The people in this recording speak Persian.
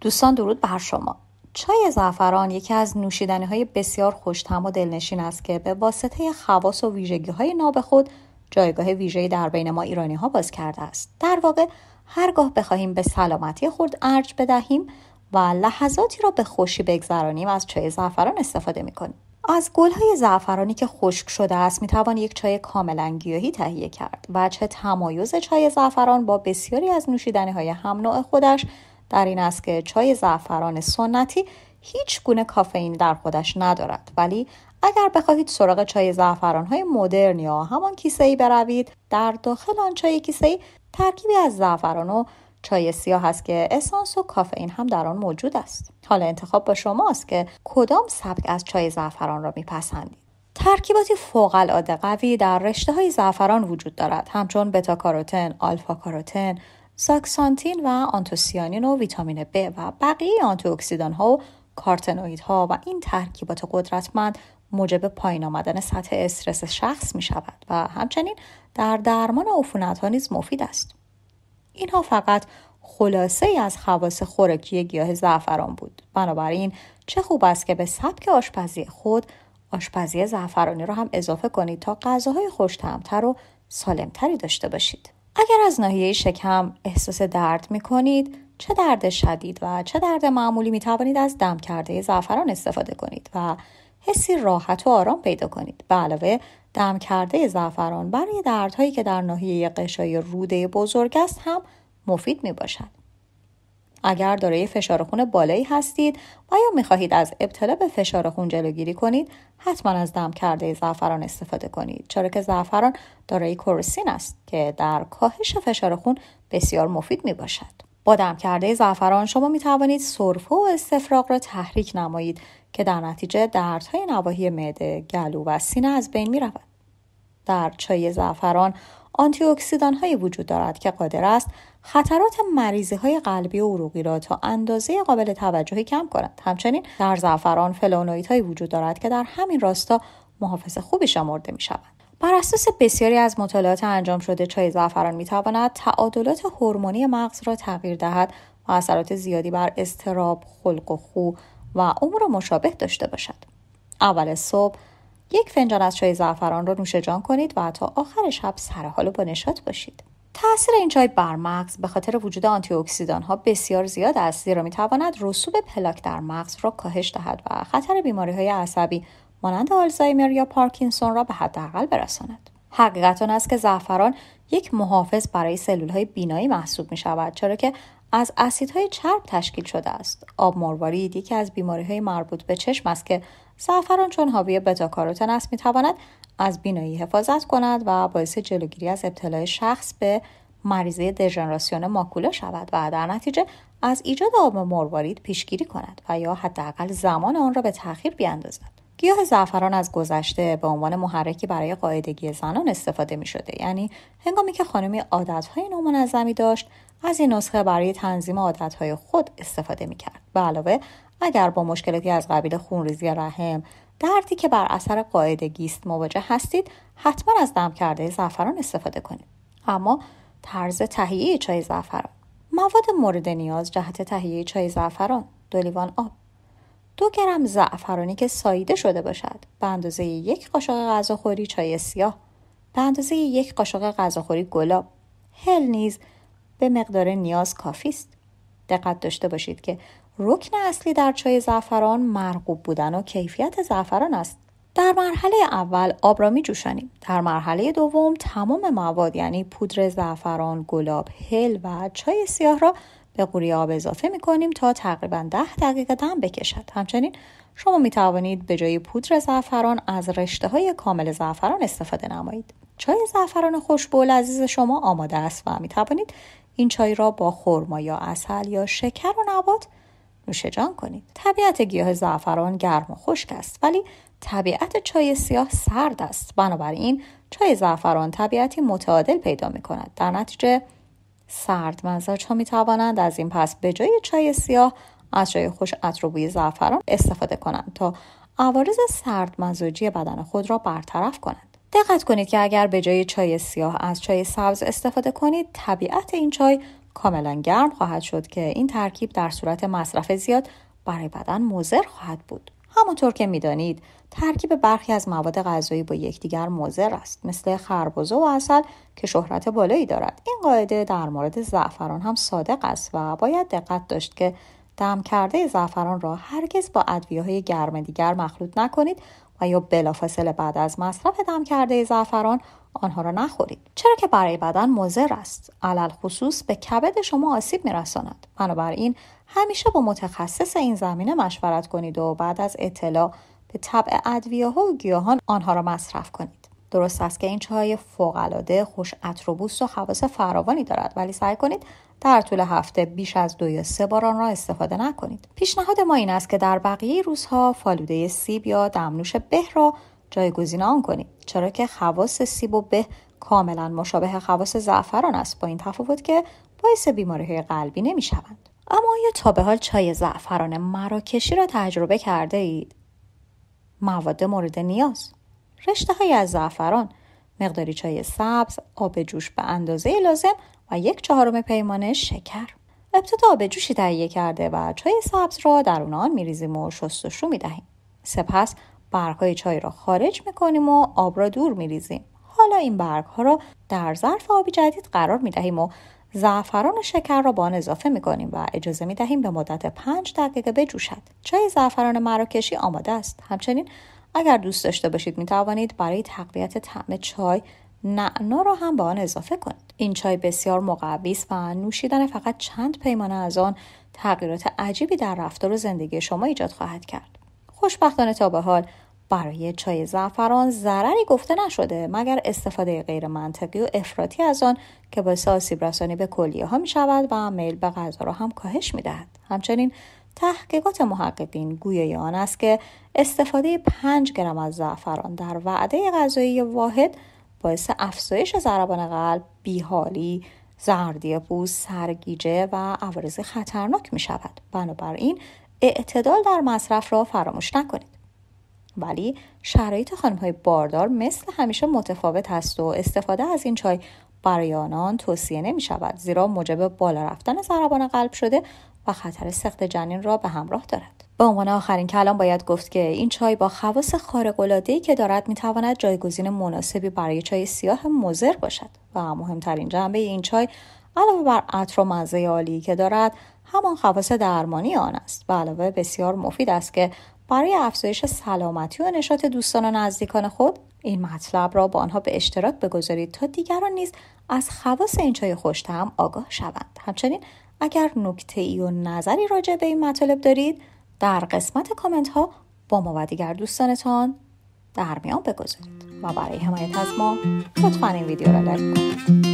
دوستان درود بر شما چای زعفران یکی از نوشیدنی های بسیار خوشتم و دلنشین است که به واسطه خواص و ویژگی های ناب خود جایگاه ویژه‌ای در بین ما ایرانی ها باز کرده است در واقع هرگاه بخواهیم به سلامتی خود ارج بدهیم و لحظاتی را به خوشی بگذرانیم از چای زعفران استفاده میکنیم از گلهای زعفرانی که خشک شده است میتوان یک چای کاملا گیاهی تهیه کرد چه تمایز چای زعفران با بسیاری از نوشیدنی های هم نوع خودش در این است که چای زعفران سنتی هیچ گونه کافئین در خودش ندارد ولی اگر بخواهید سراغ چای زعفران های مدرن یا همان کیسه ای بروید در داخل آن چای کیسه ای ترکیبی از زعفران و چای سیاه است که اسانس و کافئین هم در آن موجود است حالا انتخاب با شماست که کدام سبک از چای زعفران را میپسندید ترکیباتی فوق العاده قوی در رشته های زعفران وجود دارد همچون بتا کاروتن، آلفا کاروتن، ساکسانتین و آنتوسیانین و ویتامین ب و بقیه اکسیدان ها و کارتنوید ها و این ترکیبات قدرتمند موجب پایین آمدن سطح استرس شخص می شود و همچنین در درمان عفونت ها نیز مفید است. اینها فقط خلاصه ای از خواص خوراکی گیاه زعفران بود. بنابراین چه خوب است که به سبک آشپزی خود آشپزی زعفرانی را هم اضافه کنید تا غذاهای خوشتمتر و سالمتری داشته باشید. اگر از ناحیه شکم احساس درد می کنید چه درد شدید و چه درد معمولی می توانید از دم کرده زعفران استفاده کنید و حسی راحت و آرام پیدا کنید به علاوه دم کرده زعفران برای دردهایی که در ناحیه قشای روده بزرگ است هم مفید می باشد اگر دارای فشار خون بالایی هستید و یا میخواهید از ابتلا به فشار خون جلوگیری کنید حتما از دم کرده زعفران استفاده کنید چرا که زعفران دارای کورسین است که در کاهش فشار خون بسیار مفید میباشد با دم کرده زعفران شما می توانید سرفه و استفراغ را تحریک نمایید که در نتیجه دردهای نواحی معده، گلو و سینه از بین می رود. در چای زعفران آنتی وجود دارد که قادر است خطرات مریضی های قلبی و عروقی را تا اندازه قابل توجهی کم کنند همچنین در زعفران فلانویت هایی وجود دارد که در همین راستا محافظ خوبی شمرده می شود. بر اساس بسیاری از مطالعات انجام شده چای زعفران می تواند تعادلات هورمونی مغز را تغییر دهد و اثرات زیادی بر استراب، خلق و خو و عمر مشابه داشته باشد. اول صبح یک فنجان از چای زعفران را نوش جان کنید و تا آخر شب سر حال و با نشاط باشید. تاثیر این چای بر مغز به خاطر وجود آنتی اکسیدان ها بسیار زیاد است زیرا می تواند رسوب پلاک در مغز را کاهش دهد و خطر بیماری های عصبی مانند آلزایمر یا پارکینسون را به حداقل برساند. حقیقت آن است که زعفران یک محافظ برای سلول های بینایی محسوب می شود چرا که از اسیدهای چرب تشکیل شده است. آب مروارید یکی از بیماری های مربوط به چشم است که زعفران چون حاوی بتاکاروتن است می از بینایی حفاظت کند و باعث جلوگیری از ابتلای شخص به مریضه دژنراسیون ماکولا شود و در نتیجه از ایجاد آب مروارید پیشگیری کند و یا حداقل زمان آن را به تاخیر بیاندازد گیاه زعفران از گذشته به عنوان محرکی برای قاعدگی زنان استفاده می شده یعنی هنگامی که خانمی عادتهای نامنظمی داشت از این نسخه برای تنظیم عادتهای خود استفاده می کرد به علاوه اگر با مشکلاتی از قبیل خونریزی رحم دردی که بر اثر قاعدگی است مواجه هستید حتما از دم کرده زعفران استفاده کنید اما طرز تهیه چای زعفران مواد مورد نیاز جهت تهیه چای زعفران دولیوان آب دو گرم زعفرانی که ساییده شده باشد به اندازه یک قاشق غذاخوری چای سیاه به اندازه یک قاشق غذاخوری گلاب هل نیز به مقدار نیاز کافی است دقت داشته باشید که رکن اصلی در چای زعفران مرغوب بودن و کیفیت زعفران است در مرحله اول آب را می جوشانیم. در مرحله دوم تمام مواد یعنی پودر زعفران، گلاب، هل و چای سیاه را به قوری آب اضافه می کنیم تا تقریبا 10 دقیقه دم بکشد. همچنین شما می توانید به جای پودر زعفران از رشته های کامل زعفران استفاده نمایید. چای زعفران خوشبول عزیز شما آماده است و می توانید این چای را با خرما یا اصل یا شکر و نبات نوشجان کنید طبیعت گیاه زعفران گرم و خشک است ولی طبیعت چای سیاه سرد است بنابراین چای زعفران طبیعتی متعادل پیدا می کند در نتیجه سرد مزاج ها می توانند از این پس به جای چای سیاه از چای خوش بوی زعفران استفاده کنند تا عوارض سرد مزاجی بدن خود را برطرف کنند دقت کنید که اگر به جای چای سیاه از چای سبز استفاده کنید طبیعت این چای کاملا گرم خواهد شد که این ترکیب در صورت مصرف زیاد برای بدن مضر خواهد بود همونطور که میدانید ترکیب برخی از مواد غذایی با یکدیگر مضر است مثل خربزه و اصل که شهرت بالایی دارد این قاعده در مورد زعفران هم صادق است و باید دقت داشت که دم کرده زعفران را هرگز با ادویه های گرم دیگر مخلوط نکنید و یا بلافاصله بعد از مصرف دم کرده زعفران آنها را نخورید چرا که برای بدن مضر است علل خصوص به کبد شما آسیب میرساند بنابراین همیشه با متخصص این زمینه مشورت کنید و بعد از اطلاع به طبع ها و گیاهان آنها را مصرف کنید درست است که این چای فوقالعاده خوش اتروبوس و خواص فراوانی دارد ولی سعی کنید در طول هفته بیش از دو یا سه بار آن را استفاده نکنید پیشنهاد ما این است که در بقیه روزها فالوده سیب یا دمنوش به را جایگزین آن کنید چرا که خواص سیب و به کاملا مشابه خواص زعفران است با این تفاوت که باعث بیماری قلبی نمی اما آیا تا به حال چای زعفران مراکشی را تجربه کرده اید؟ مواد مورد نیاز رشته های از زعفران، مقداری چای سبز، آب جوش به اندازه لازم و یک چهارم پیمانه شکر. ابتدا آب جوشی تهیه کرده و چای سبز را اون آن میریزیم و شستشو میدهیم. سپس های چای را خارج میکنیم و آب را دور میریزیم. حالا این ها را در ظرف آبی جدید قرار میدهیم و زعفران و شکر را با آن اضافه می و اجازه می به مدت پنج دقیقه بجوشد. چای زعفران مراکشی آماده است. همچنین اگر دوست داشته باشید می توانید برای تقویت طعم چای نعنا را هم به آن اضافه کنید این چای بسیار مقوی است و نوشیدن فقط چند پیمانه از آن تغییرات عجیبی در رفتار و زندگی شما ایجاد خواهد کرد خوشبختانه تا به حال برای چای زعفران ضرری گفته نشده مگر استفاده غیر منطقی و افراطی از آن که باعث آسیب رسانی به کلیه ها می شود و میل به غذا را هم کاهش می دهد. همچنین تحقیقات محققین گویای آن است که استفاده 5 گرم از زعفران در وعده غذایی واحد باعث افزایش ضربان قلب، بیحالی، زردی پوست، سرگیجه و عوارض خطرناک می شود. بنابراین اعتدال در مصرف را فراموش نکنید. ولی شرایط خانم های باردار مثل همیشه متفاوت است و استفاده از این چای برای آنان توصیه نمی شود زیرا موجب بالا رفتن ضربان قلب شده و خطر سخت جنین را به همراه دارد به عنوان آخرین کلام باید گفت که این چای با خواص خارق‌العاده‌ای که دارد میتواند جایگزین مناسبی برای چای سیاه مزر باشد و مهمترین جنبه این چای علاوه بر عطر و مزه عالی که دارد همان خواص درمانی آن است و علاوه بسیار مفید است که برای افزایش سلامتی و نشاط دوستان و نزدیکان خود این مطلب را با آنها به اشتراک بگذارید تا دیگران نیز از خواص این چای خوشتم آگاه شوند همچنین اگر نکته ای و نظری راجع به این مطالب دارید در قسمت کامنت ها با ما و دیگر دوستانتان در میان بگذارید و برای حمایت از ما لطفا این ویدیو را لایک کنید